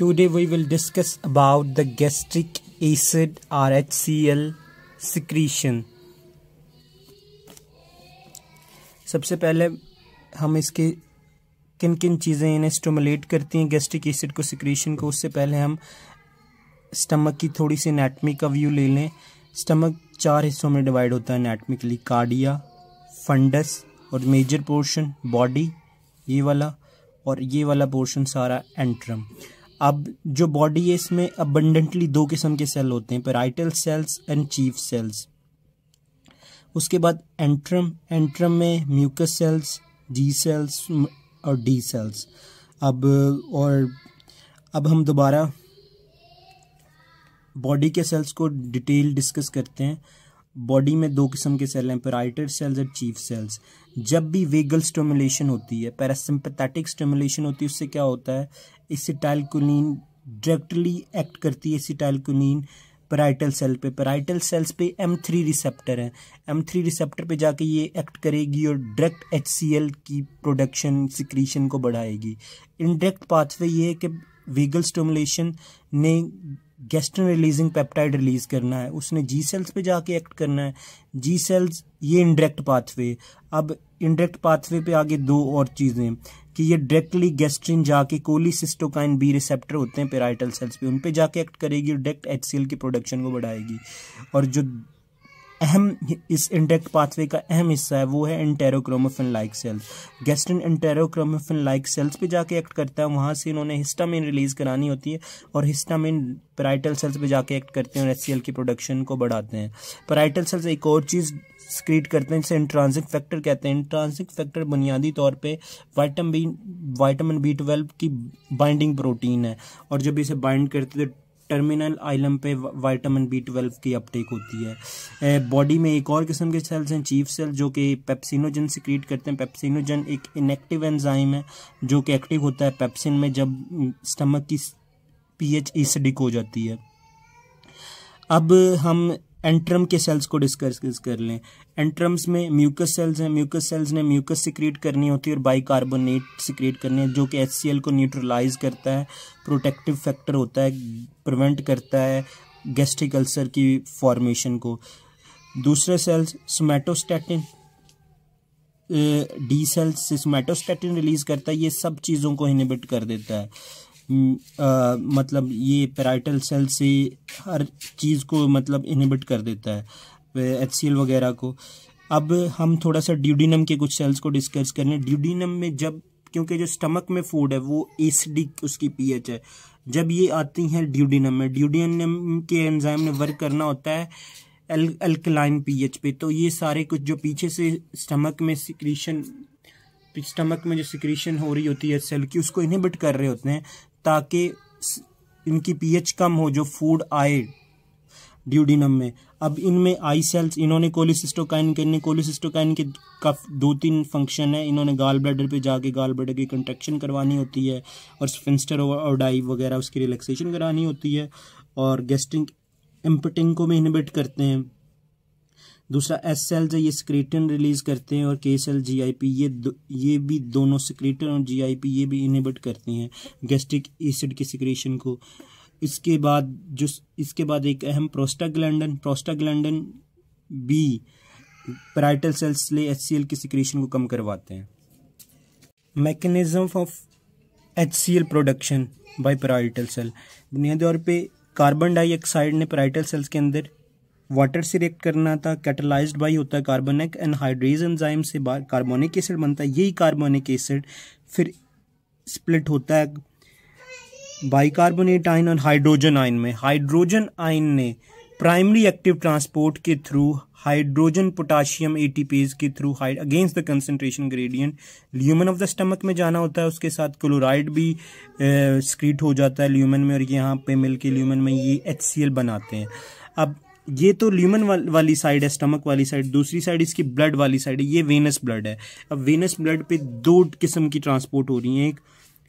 Today we will discuss about the gastric acid or HCl secretion. सबसे पहले हम इसके किन किन चीज़ें इन्हें स्टमुलेट करती हैं गैस्ट्रिक एसिड को सिक्रीशन को उससे पहले हम स्टमक की थोड़ी सी एनाटमी का व्यू ले लें स्टमक चार हिस्सों में डिवाइड होता है एनाटमिकली कार्डिया फंडस और मेजर पोर्शन बॉडी ये वाला और ये वाला पोर्शन सारा एंट्रम अब जो बॉडी है इसमें अबंडेंटली दो किस्म के सेल होते हैं parietal cells and chief cells उसके बाद एंट्रम एंट्रम में म्यूकस सेल्स जी सेल्स और डी सेल्स अब और अब हम दोबारा बॉडी के सेल्स को डिटेल डिस्कस करते हैं बॉडी में दो किस्म के सेल हैं पेराइटेड सेल्स और चीफ सेल्स जब भी वेगल स्टोमुलेशन होती है पैरासिम्पथेटिक स्टोमुलेशन होती है उससे क्या होता है एसिटाइलकुलिन डायरेक्टली एक्ट करती है एसिटाइलकुलिन पेराइटल सेल पे पेराइटल सेल्स पे एम थ्री रिसेप्टर है एम थ्री रिसेप्टर पे जाके ये एक्ट करेगी और डायरेक्ट एच सी एल की प्रोडक्शन सिक्रीशन को बढ़ाएगी इनडायरेक्ट पाथवे ये है कि वीगल स्टोमुलेशन ने गेस्टन रिलीजिंग पेप्टाइड रिलीज करना है उसने जी सेल्स पे जाके एक्ट करना है जी सेल्स ये इनडायरेक्ट पाथवे अब इनडायरेक्ट पाथवे पे आगे दो और चीज़ें कि ये डायरेक्टली गेस्ट्रिन जाके कोली सिस्टोकाइन बी रिसेप्टर होते हैं पेराइटल सेल्स पे उन पे जाके एक्ट करेगी और डायरेक्ट एच की प्रोडक्शन को बढ़ाएगी और जो अहम इस इंडेक्ट पाथवे का अहम हिस्सा है वो है enterochromaffin like cells gastrin enterochromaffin like cells पे जाके एक्ट करता है वहाँ से इन्होंने हिस्टामिन रिलीज करानी होती है और हिस्टामिन पराइटल सेल्स पे जाके एक्ट करते हैं और एल की प्रोडक्शन को बढ़ाते हैं पराइटल सेल्स एक और चीज़ क्रिएट करते हैं जिसे इंट्रांसिक फैक्टर कहते हैं इंट्रांसिक फैक्टर बुनियादी तौर vitamin vitamin vitamin B twelve की बाइंडिंग प्रोटीन है और जब इसे बाइंड करते तो टर्मिनल आइलम पे वाइटामिन बी ट्वेल्व की अपटेक होती है बॉडी में एक और किस्म के सेल्स हैं चीफ सेल जो कि पेप्सिनोजन सिक्रीट करते हैं पेप्सिनोजन एक इनएक्टिव एंजाइम है जो कि एक्टिव होता है पेप्सिन में जब स्टमक की पीएच एच हो जाती है अब हम एंट्रम के सेल्स को डिस्कस कर लें एंट्रम्स में म्यूकस सेल्स हैं म्यूकस सेल्स ने म्यूकस सिक्रिएट करनी होती है और बाइकार्बोनेट सिक्रिएट करनी है जो कि एच को न्यूट्रलाइज करता है प्रोटेक्टिव फैक्टर होता है प्रिवेंट करता है गेस्टिक अल्सर की फॉर्मेशन को दूसरे cells somatostatin D cells somatostatin release करता है ये सब चीज़ों को इनिबिट कर देता है आ, मतलब ये पैराइटल सेल से हर चीज़ को मतलब इनिबिट कर देता है एच वगैरह को अब हम थोड़ा सा ड्यूडिनम के कुछ सेल्स को डिस्कस कर लें ड्यूडिनम में जब क्योंकि जो स्टमक में फूड है वो एसिडिक उसकी पीएच है जब ये आती हैं ड्यूडिनम में ड्यूडिनम के एंजाइम ने वर्क करना होता है एल अल्कलाइन पीएच पे तो ये सारे कुछ जो पीछे से स्टमक में सिक्रीशन स्टमक में जो सिक्रीशन हो रही होती है सेल की उसको इनहिबिट कर रहे होते हैं ताकि इनकी पीएच कम हो जो फूड आए ड्यूडिनम में अब इनमें आई सेल्स इन्होंने कोलिसिस्टोकाइन के इन्हें कोलिसिस्टोकाइन के का दो तीन फंक्शन है इन्होंने गाल ब्लैडर पे जाके गाल ब्लैडर की कंट्रेक्शन करवानी होती है और स्फिंस्टर और डाइव वगैरह उसकी रिलैक्सेशन करानी होती है और गेस्टिंग एम्पटिंग को भी इनहिबिट करते हैं दूसरा एस सेल्स है ये सिक्रेटन रिलीज करते हैं और के सेल जीआईपी ये ये भी दोनों सिक्रीटन और जीआईपी ये भी इनिबिट करते हैं गैस्ट्रिक एसिड के सिक्रेशन को इसके बाद जो इसके बाद एक अहम प्रोस्टाग्लैंडन प्रोस्टाग्लैंडन बी पैराइटल सेल्स ले एच के सिक्रेशन को कम करवाते हैं mechanism of H production by parietal cell बुनियादी तौर पर कार्बन डाइऑक्साइड ने पैराइटल सेल्स के अंदर वाटर से रिएक्ट करना था कैटलाइज्ड बाई होता है कार्बोनिक एनहाइड्रेज एंजाइम से कार्बोनिक एसिड बनता है यही कार्बोनिक एसिड फिर स्प्लिट होता है कार्बोनेट आयन और हाइड्रोजन आयन में हाइड्रोजन आयन ने प्राइमरी एक्टिव ट्रांसपोर्ट के थ्रू हाइड्रोजन पोटाशियम एटीपेज के through against the concentration gradient lumen of the stomach में जाना होता है उसके साथ क्लोराइड भी स्क्रीट हो जाता है ल्यूमन में और यहाँ पे मिल के ल्यूमन में ये एच बनाते हैं अब ये तो ल्यूमन वाली साइड है स्टमक वाली साइड दूसरी साइड इसकी ब्लड वाली साइड है ये वेनस ब्लड है अब वेनस ब्लड पे दो किस्म की ट्रांसपोर्ट हो रही है एक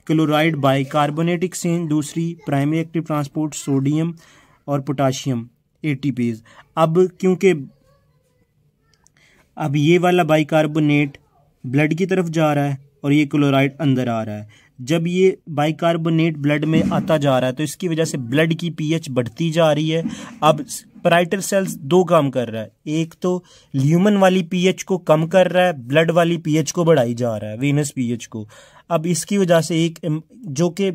क्लोराइड बाइकार्बोनेट एक्सचेंज दूसरी प्राइमरी एक्टिव ट्रांसपोर्ट सोडियम और पोटाशियम ए अब क्योंकि अब ये वाला बाइकार्बोनेट ब्लड की तरफ जा रहा है और ये क्लोराइड अंदर आ रहा है जब ये बाइकार्बोनेट ब्लड में आता जा रहा है तो इसकी वजह से ब्लड की पीएच बढ़ती जा रही है अब पराइटल सेल्स दो काम कर रहा है एक तो ल्यूमन वाली पीएच को कम कर रहा है ब्लड वाली पीएच को बढ़ाई जा रहा है वीनस पीएच को अब इसकी वजह से एक जो कि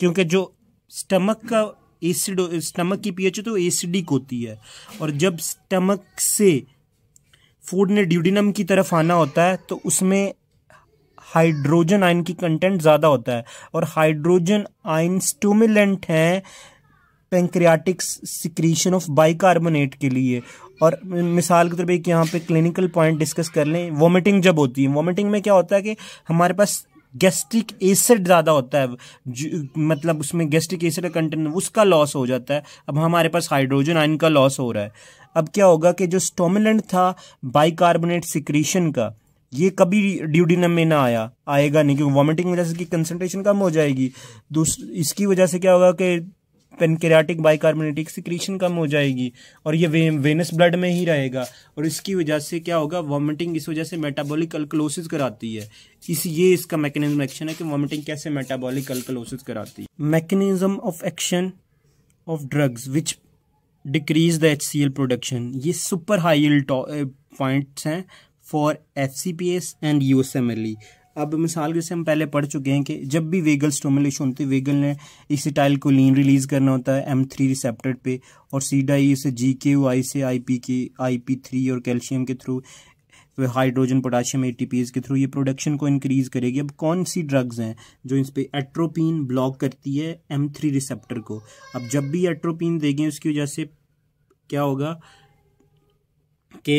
क्योंकि जो स्टमक का एसिड स्टमक की पीएच तो एसिडिक होती है और जब स्टमक से फूड ने ड्यूडिनम की तरफ आना होता है तो उसमें हाइड्रोजन आयन की कंटेंट ज़्यादा होता है और हाइड्रोजन आयन स्टोमिलेंट हैं पेंक्रियाटिक सिक्रीशन ऑफ बाइकार्बोनेट के लिए और मिसाल के तौर पर एक यहाँ पे क्लिनिकल पॉइंट डिस्कस कर लें वॉमिटिंग जब होती है वॉमिटिंग में क्या होता है कि हमारे पास गैस्ट्रिक एसिड ज़्यादा होता है मतलब उसमें गैस्ट्रिक एसिड का कंटेंट उसका लॉस हो जाता है अब हमारे पास हाइड्रोजन आयन का लॉस हो रहा है अब क्या होगा कि जो स्टोमिलेंट था बाइकार्बोनेट सिक्रीशन का ये कभी ड्यूडिनम में ना आया आएगा नहीं क्योंकि वॉमिटिंग वजह से इसकी कंसनट्रेशन कम हो जाएगी इसकी वजह से क्या होगा कि बाई बाइकार्बोनेटिक सिक्रीशन कम हो जाएगी और ये वे, वेनस ब्लड में ही रहेगा और इसकी वजह से क्या होगा वॉमिटिंग इस वजह से मेटाबॉलिक अल्कलोसिस कराती है इस ये इसका मैकेनिज्म एक्शन है कि वॉमिटिंग कैसे मेटाबॉलिक अल्कलोसिस कराती है mechanism of action of drugs which decrease the H C L production ये सुपर हाई पॉइंट्स हैं for F C P S and U S M L E अब मिसाल के से हम पहले पढ़ चुके हैं कि जब भी वेगल स्टोमलेशन होती है वेगल ने इस टाइल को लीन रिलीज करना होता है एम थ्री रिसेप्टर पे और सीधा ही इसे जी के आई से आई पी के आई पी थ्री और कैल्शियम के थ्रू हाइड्रोजन पोटाशियम ए के थ्रू ये प्रोडक्शन को इंक्रीज करेगी अब कौन सी ड्रग्स हैं जो इस पर एट्रोपिन ब्लॉक करती है एम थ्री रिसेप्टर को अब जब भी एट्रोपिन देगी उसकी वजह से क्या होगा कि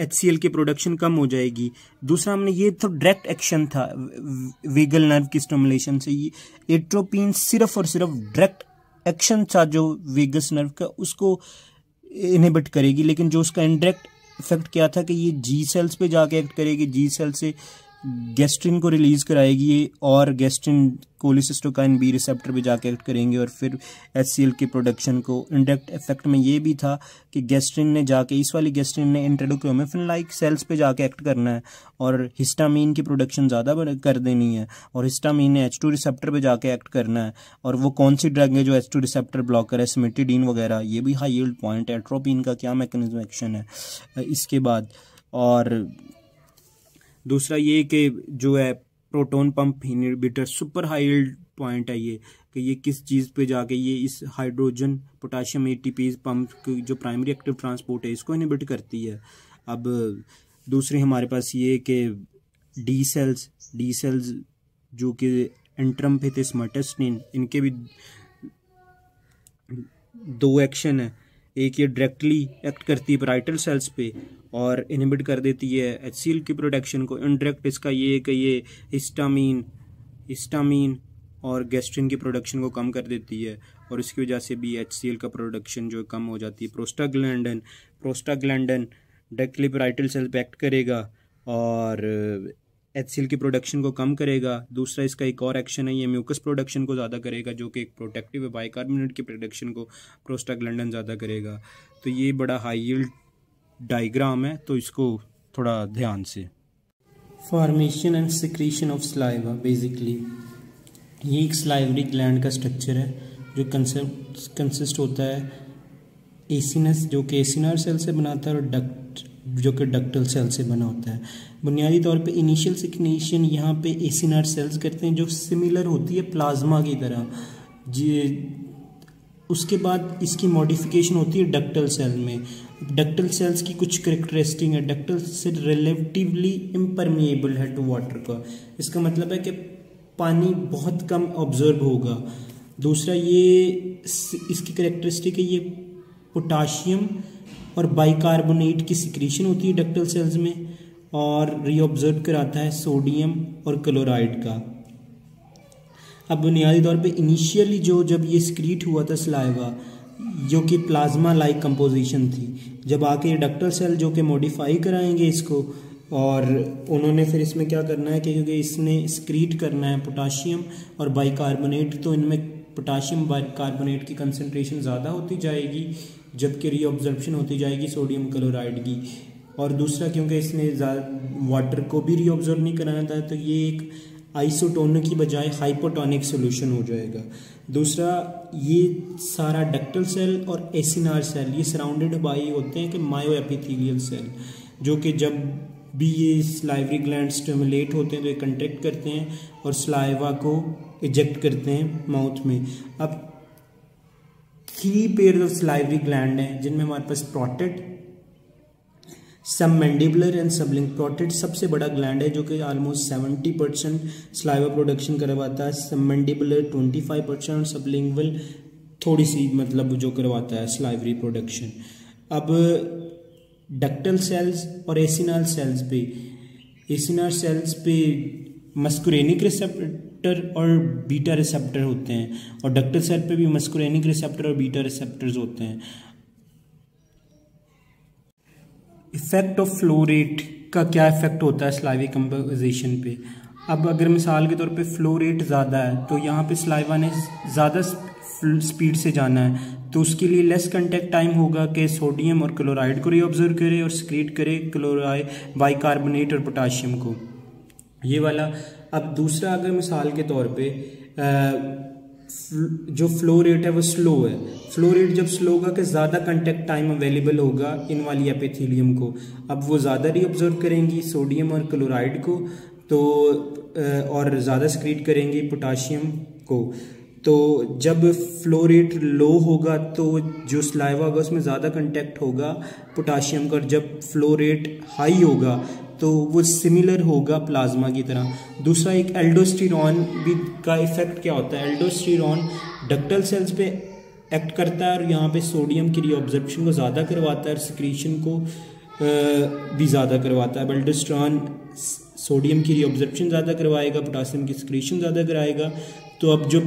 एच की प्रोडक्शन कम हो जाएगी दूसरा हमने ये तो डायरेक्ट एक्शन था वीगल नर्व की स्टमुलेशन से ये एट्रोपिन सिर्फ और सिर्फ डायरेक्ट एक्शन था जो वीगस नर्व का उसको इनहिबिट करेगी लेकिन जो उसका इनडायरेक्ट इफेक्ट क्या था कि ये जी सेल्स पे जाके एक्ट करेगी जी सेल से गेस्ट्रिन को रिलीज कराएगी और गेस्ट्रिन कोलिसिस्टोकाइन बी रिसेप्टर पे जाके एक्ट करेंगे और फिर एच के प्रोडक्शन को इंडेक्ट इफेक्ट में ये भी था कि गेस्ट्रिन ने जाके इस वाली गेस्ट्रिन ने इंट्रेडोक्रोमेफिन लाइक सेल्स पे जाके एक्ट करना है और हिस्टामीन की प्रोडक्शन ज़्यादा कर देनी है और हिस्टामीन ने एच रिसेप्टर पर जाके एक्ट करना है और वो कौन सी ड्रग है जो एच रिसेप्टर ब्लॉकर है सिमेटिडीन वगैरह ये भी हाई पॉइंट है एट्रोपिन का क्या मैकेनिज्म एक्शन है इसके बाद और दूसरा ये कि जो है proton pump inhibitor super high point है ये कि ये किस चीज़ पे जाके ये इस हाइड्रोजन पोटाशियम ए पंप जो प्राइमरी एक्टिव ट्रांसपोर्ट है इसको इनिबिट करती है अब दूसरे हमारे पास ये कि डी सेल्स डी सेल्स जो कि एंट्रम पे थे स्मर्टेस्टिन इनके भी दो एक्शन है एक ये डायरेक्टली एक्ट करती है पराइटल सेल्स पे और इनहिबिट कर देती है एच की प्रोडक्शन को इनडायरेक्ट इसका ये कि ये हिस्टामीन हिस्टामीन और गैस्ट्रिन की प्रोडक्शन को कम कर देती है और इसकी वजह से भी एच का प्रोडक्शन जो कम हो जाती है प्रोस्टाग्लैंडन प्रोस्टाग्लैंडन डेक्लिपराइटल सेल पे एक्ट करेगा और एच की प्रोडक्शन को कम करेगा दूसरा इसका एक और एक्शन है ये म्यूकस प्रोडक्शन को ज़्यादा करेगा जो कि एक प्रोटेक्टिव है बाइकार्बोनेट की प्रोडक्शन को प्रोस्टाग्लैंडन ज़्यादा करेगा तो ये बड़ा हाई यील्ड डायग्राम है तो इसको थोड़ा ध्यान से formation and secretion of saliva basically ये एक स्लाइवरी ग्लैंड का स्ट्रक्चर है जो कंसिस्ट होता है एसिनस जो कि एसिनार सेल से बनाता है और डक्ट जो कि डक्टल सेल से बना होता है बुनियादी तौर पे इनिशियल सिक्नेशन यहाँ पे एसिनार सेल्स करते हैं जो सिमिलर होती है प्लाज्मा की तरह जी उसके बाद इसकी मॉडिफिकेशन होती है डक्टल सेल में डक्टल सेल्स की कुछ करेक्टरिस्टिक है डक्टल सेल रिलेटिवली इम्परमिएबल है टू वाटर का इसका मतलब है कि पानी बहुत कम ऑब्जर्व होगा दूसरा ये इसकी करेक्टरिस्टिक है ये पोटाशियम और बाइकार्बोनेट की सिक्रीशन होती है डक्टल सेल्स में और रीऑब्जर्व कराता है सोडियम और क्लोराइड का अब बुनियादी तौर पे इनिशियली जो जब ये स्क्रीट हुआ था स्लाइवा जो कि प्लाज्मा लाइक कंपोजिशन थी जब आके ये डक्टर सेल जो कि मॉडिफाई कराएंगे इसको और उन्होंने फिर इसमें क्या करना है कि क्योंकि इसने स्क्रीट करना है पोटाशियम और बाइकार्बोनेट तो इनमें पोटाशियम बाइकार्बोनेट की कंसनट्रेशन ज़्यादा होती जाएगी जबकि रीऑब्जर्बशन होती जाएगी सोडियम क्लोराइड की और दूसरा क्योंकि इसने वाटर को भी रीऑब्जर्व नहीं कराना था तो ये एक आइसोटोनिक की बजाय हाइपोटोनिक सोल्यूशन हो जाएगा दूसरा ये सारा डक्टल सेल और एसिनार सेल ये सराउंडेड बाई होते हैं कि मायो एपिथीलियल सेल जो कि जब भी ये स्लाइवरी ग्लैंड स्टमुलेट होते हैं तो ये कंटेक्ट करते हैं और स्लाइवा को इजेक्ट करते हैं माउथ में अब three pair of salivary gland हैं जिनमें हमारे पास parotid mandibular and sublingual parotid सबसे बड़ा ग्लैंड है जो कि almost seventy percent saliva production करवाता है मैंडिबुलर ट्वेंटी फाइव परसेंट और सबलिंगल थोड़ी सी मतलब जो करवाता है स्लाइवरी प्रोडक्शन अब डक्टल सेल्स और एसिनाल सेल्स पे एसिनाल सेल्स पे मस्कुरेनिक रिसेप्टर और बीटा रिसेप्टर होते हैं और डक्टल सेल पे भी मस्कुरेनिक रिसेप्टर और बीटा रिसेप्टर्स होते हैं इफ़ेक्ट ऑफ फ्लो रेट का क्या इफ़ेक्ट होता है स्लाइवी कम्पोजिशन पे अब अगर मिसाल के तौर पे फ्लो रेट ज़्यादा है तो यहाँ पे स्लाइवा ने ज़्यादा स्पीड से जाना है तो उसके लिए लेस कंटेक्ट टाइम होगा कि सोडियम और क्लोराइड को रिओब्ज़र्व करे और स्क्रीट करे क्लोराइड बाइकार्बोनेट और पोटाशियम को ये वाला अब दूसरा अगर मिसाल के तौर पर जो फ्लो रेट है वो स्लो है फ्लो रेट जब स्लो होगा कि ज़्यादा कंटेक्ट टाइम अवेलेबल होगा इन वाली एपिथीलियम को अब वो ज़्यादा री ऑब्जर्व करेंगी सोडियम और क्लोराइड को तो और ज़्यादा स्क्रीट करेंगी पोटाशियम को तो जब फ्लो रेट लो होगा तो जो स्लाइवा होगा उसमें ज़्यादा कंटेक्ट होगा पोटाशियम का जब फ्लो रेट हाई होगा तो वो सिमिलर होगा प्लाज्मा की तरह दूसरा एक एल्डोस्टिरॉन भी का इफेक्ट क्या होता है एल्डोस्टिरॉन डक्टल सेल्स पे एक्ट करता है और यहाँ पे सोडियम की रिओब्ज़र्बेशन को ज़्यादा करवाता है और सिक्रीशन को भी ज़्यादा करवाता है एल्डोस्टिरॉन सोडियम की रीऑब्जर्प्शन ज़्यादा करवाएगा पोटासियम की सिक्रीशन ज़्यादा कराएगा तो अब जो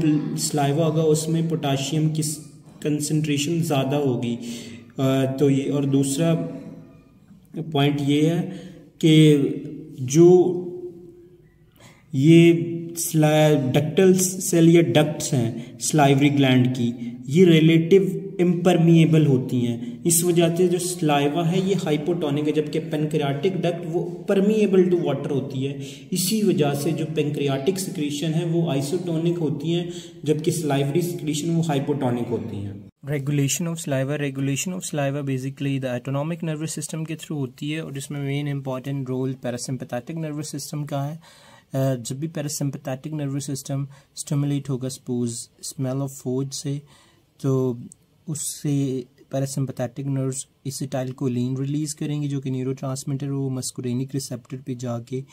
स्लाइवा होगा उसमें पोटाशियम की कंसनट्रेशन ज़्यादा होगी तो ये और दूसरा पॉइंट ये है कि जो ये डक्टल सेल या डक्ट्स हैं स्लाइवरी ग्लैंड की ये रिलेटिव इम्परमिएबल होती हैं इस वजह से जो स्लाइवा है ये हाइपोटोनिक है जबकि पेंक्रियाटिक डक्ट वो परमिएबल टू वाटर होती है इसी वजह से जो पेंक्रियाटिक सिक्रीशन है वो आइसोटोनिक होती हैं जबकि स्लाइवरी सिक्रीशन वो हाइपोटोनिक होती हैं regulation of saliva regulation of saliva basically the autonomic nervous system के थ्रू होती है और इसमें main important role parasympathetic nervous system का है uh, जब भी पैरासिम्पथैटिक नर्वस सिस्टम स्टमुलेट होगा सपोज स्मेल ऑफ फूड से तो उससे पैरासिम्पथेटिक नर्व्स टाइल को लीन रिलीज़ करेंगे जो कि न्यूरो ट्रांसमीटर वो मस्कुरेनिक रिसेप्टर पर जाके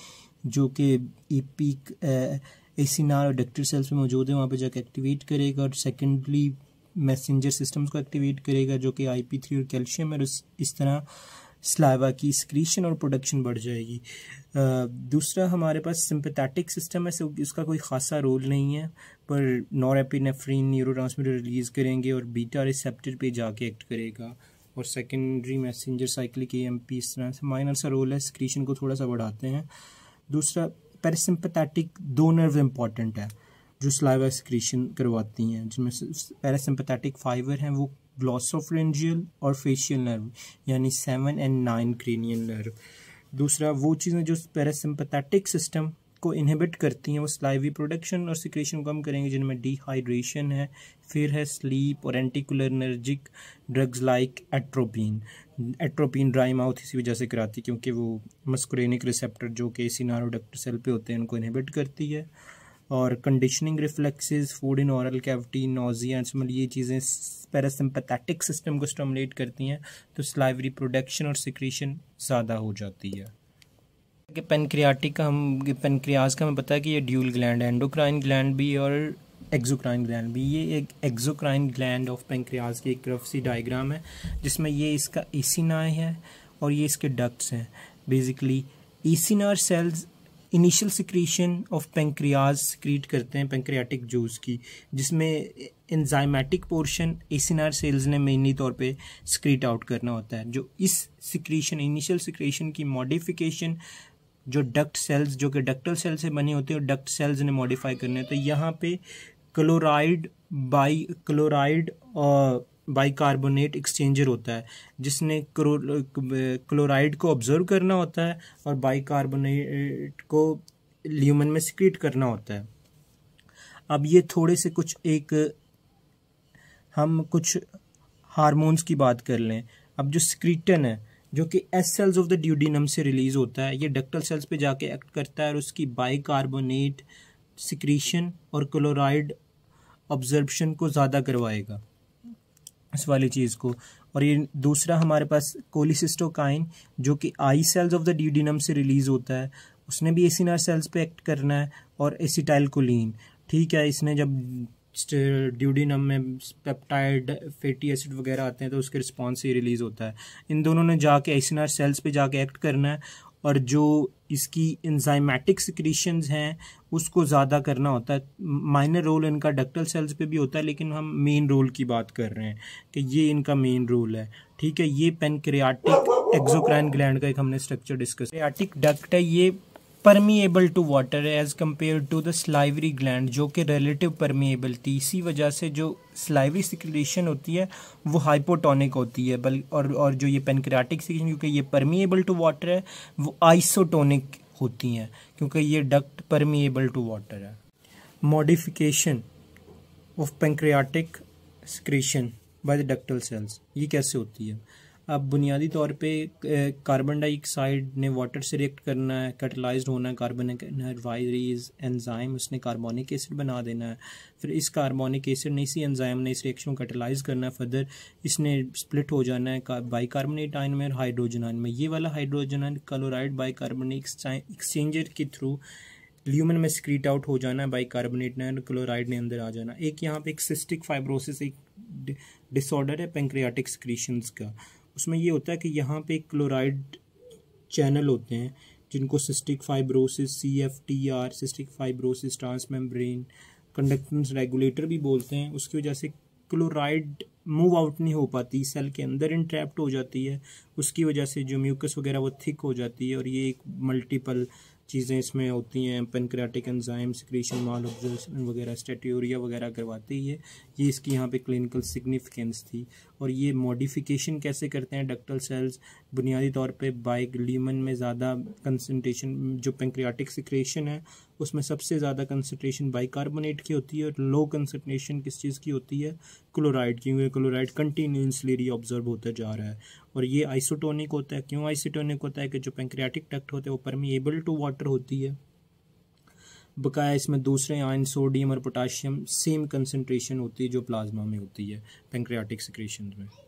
जो कि सी एसिनार और डक्टर सेल्स में मौजूद है वहाँ पर जाके एक्टिवेट करेगा और सेकेंडली मैसेंजर सिस्टम्स को एक्टिवेट करेगा जो कि आई पी थ्री और कैल्शियम और इस तरह स्लाइवा की स्क्रीशन और प्रोडक्शन बढ़ जाएगी दूसरा हमारे पास सिंपथेटिक सिस्टम है इसका कोई खासा रोल नहीं है पर न्यूरो ट्रांसमीटर रिलीज़ करेंगे और बीटा रिसेप्टर पे जाके एक्ट करेगा और secondary messenger cyclic A M P इस तरह से माइनर सा रोल है स्क्रीशन को थोड़ा सा बढ़ाते हैं दूसरा पैरासिम्पथेटिक दो नर्व इम्पॉर्टेंट है जो सलाइवा एक्सक्रीशन करवाती हैं जिनमें पैरासिम्पथेटिक फाइबर हैं वो ग्लॉसोफ्रेंजियल और फेशियल नर्व यानी seven and nine cranial nerve दूसरा वो चीज़ें जो पैरासिम्पथेटिक सिस्टम को इनहिबिट करती हैं वो स्लाइवी प्रोडक्शन और सिक्रेशन कम करेंगे जिनमें डिहाइड्रेशन है फिर है स्लीप और anergic drugs like atropine atropine dry mouth इसी वजह से कराती है क्योंकि वो मस्कुरेनिक रिसेप्टर जो कि इसी नारोडक्टर सेल पे होते हैं उनको इनहिबिट करती है और conditioning reflexes food in oral cavity nausea ये चीज़ें पैरासिम्पथेटिक सिस्टम को स्टमुलेट करती हैं तो स्लाइवरी प्रोडक्शन और सिक्रीशन ज़्यादा हो जाती है कि पेनक्रियाटिक का हम पेनक्रियाज का हमें पता है कि ये ड्यूल ग्लैंड है एंडोक्राइन ग्लैंड भी और एक्जोक्राइन ग्लैंड भी ये एक एक्जोक्राइन ग्लैंड ऑफ पेनक्रियाज की एक रफ सी डायग्राम है जिसमें ये इसका ईसीनाए है और ये इसके डक्ट्स हैं basically acinar cells initial secretion of pancreas secrete करते हैं पेंक्रियाटिक जूस की जिसमें एंजाइमेटिक पोर्शन एसिनार सेल्स ने मेनली तौर पे स्क्रीट आउट करना होता है जो इस सिक्रीशन इनिशियल सिक्रीशन की मॉडिफिकेशन जो डक्ट सेल्स जो कि डक्टल सेल से बने होते हैं और डक्ट सेल्स ने मॉडिफाई करने होते हैं तो यहाँ पे क्लोराइड बाई क्लोराइड और बाइकार्बोनेट एक्सचेंजर होता है जिसने क्लोराइड को ऑब्जर्व करना होता है और बाइकार्बोनेट को ल्यूमन में सिक्रीट करना होता है अब ये थोड़े से कुछ एक हम कुछ हारमोन्स की बात कर लें अब जो स्क्रीटन है जो कि S cells of the duodenum से रिलीज होता है ये डक्टल सेल्स पे जाके एक्ट करता है और उसकी बाइकार्बोनेट सिक्रीशन और क्लोराइड ऑब्जर्बशन को ज़्यादा करवाएगा इस वाली चीज़ को और ये दूसरा हमारे पास कोलिसिस्टोकाइन जो कि I cells of the duodenum से रिलीज़ होता है उसने भी एसिनार सेल्स पे एक्ट करना है और एसिटाइलकोलिन ठीक है इसने जब ड्यूडिनम में पेप्टाइड फेटी एसिड वगैरह आते हैं तो उसके रिस्पॉन्स ही रिलीज़ होता है इन दोनों ने जाके एसिनार सेल्स पे जाके एक्ट करना है और जो इसकी इंजाइमेटिक सिक्रीशन हैं उसको ज़्यादा करना होता है माइनर रोल इनका डक्टल सेल्स पे भी होता है लेकिन हम मेन रोल की बात कर रहे हैं कि ये इनका मेन रोल है ठीक है ये पेनक्रियाटिक एक्जोक्राइन ग्लैंड का एक हमने स्ट्रक्चर डिस्कस क्रियाटिक डक्ट है ये permeable to water as compare to the salivary gland जो कि रिलेटिव परमीएबल थी इसी वजह से जो स्लाइवरी सिक्रेशन होती है वो हाइपोटोनिक होती है बल और और जो ये पेनक्रियाटिक सिक्रेशन क्योंकि ये परमीएबल टू वाटर है वो आइसोटोनिक होती हैं क्योंकि ये डक्ट परमीएबल टू वाटर है modification of pancreatic secretion by the ductal cells ये कैसे होती है अब बुनियादी तौर पे कार्बन डाइऑक्साइड ने वाटर से रिएक्ट करना है कैटलाइज होना है कार्बन वायरीज एनजाइम उसने कार्बोनिक एसिड बना देना है फिर इस कार्बोनिक एसिड ने इसी एनजाइम ने इस रिएक्शन को कैटलाइज करना है फर्दर इसने स्प्लिट हो जाना है बाई कार्बोनेट आयन में और हाइड्रोजन आयन में ये वाला hydrogen ion chloride by carbonic exchanger के थ्रू ल्यूमन में स्क्रीट आउट हो जाना है बाई कार्बोनेट ने क्लोराइड ने अंदर आ जाना एक यहाँ पे एक सिस्टिक फाइब्रोसिस एक डिसऑर्डर है पेंक्रियाटिक स्क्रीशंस का उसमें ये होता है कि यहाँ पे क्लोराइड चैनल होते हैं जिनको cystic fibrosis C F T R cystic fibrosis transmembrane conductance regulator भी बोलते हैं उसकी वजह से क्लोराइड मूव आउट नहीं हो पाती सेल के अंदर इंट्रैप्ट हो जाती है उसकी वजह से जो म्यूकस वगैरह वो थिक हो जाती है और ये एक मल्टीपल चीज़ें इसमें होती हैं pancreatic enzyme secretion malabsorption वगैरह स्टेटोरिया वगैरह करवाती है ये इसकी यहाँ पे क्लिनिकल सिग्निफिकेंस थी और ये मॉडिफिकेशन कैसे करते हैं डक्टल सेल्स बुनियादी तौर पे बाइक ल्यूमन में ज़्यादा कंसनट्रेशन जो पेंक्रियाटिक सिक्रेशन है उसमें सबसे ज़्यादा कंसनट्रेशन बाइकार्बोनेट की होती है और लो कंसनट्रेशन किस चीज़ की होती है क्लोराइड की क्योंकि क्लोराइड कंटिन्यूसली ऑब्जर्व होता जा रहा है और ये आइसोटोनिक होता है क्यों आइसोटोनिक होता है कि जो पेंक्रियाटिक टक्ट होते हैं वो परमीएबल टू वाटर होती है बकाया इसमें दूसरे आयन सोडियम और पोटाशियम सेम कंसनट्रेशन होती है जो प्लाज्मा में होती है पेंक्रियाटिक सिक्रेशन में